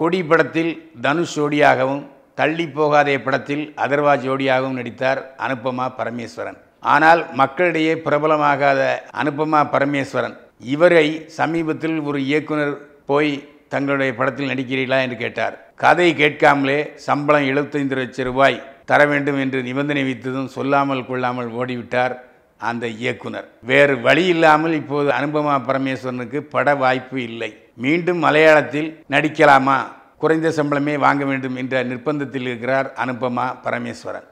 கொடி படத்தில் தனுஷ் ஜோடியாகவும் தள்ளி போகாதே படத்தில் அதர்வா ஜோடியாகவும் நடித்தார் அனுப்பமா பரமேஸ்வரன் ஆனால் மக்களிடையே பிரபலமாகாத அனுப்பமா பரமேஸ்வரன் இவரை சமீபத்தில் ஒரு இயக்குனர் போய் தங்களுடைய படத்தில் நடிக்கிறீர்களா என்று கேட்டார் கதை கேட்காமலே சம்பளம் எழுபத்தைந்து லட்சம் ரூபாய் தர வேண்டும் என்று நிபந்தனை வைத்ததும் சொல்லாமல் கொள்ளாமல் ஓடிவிட்டார் அந்த இயக்குனர் வேறு வழி இல்லாமல் இப்போது அனுபமா பரமேஸ்வரனுக்கு பட வாய்ப்பு இல்லை மீண்டும் மலையாளத்தில் நடிக்கலாமா குறைந்த சம்பளமே வாங்க வேண்டும் என்ற நிர்பந்தத்தில் இருக்கிறார் அனுபமா பரமேஸ்வரன்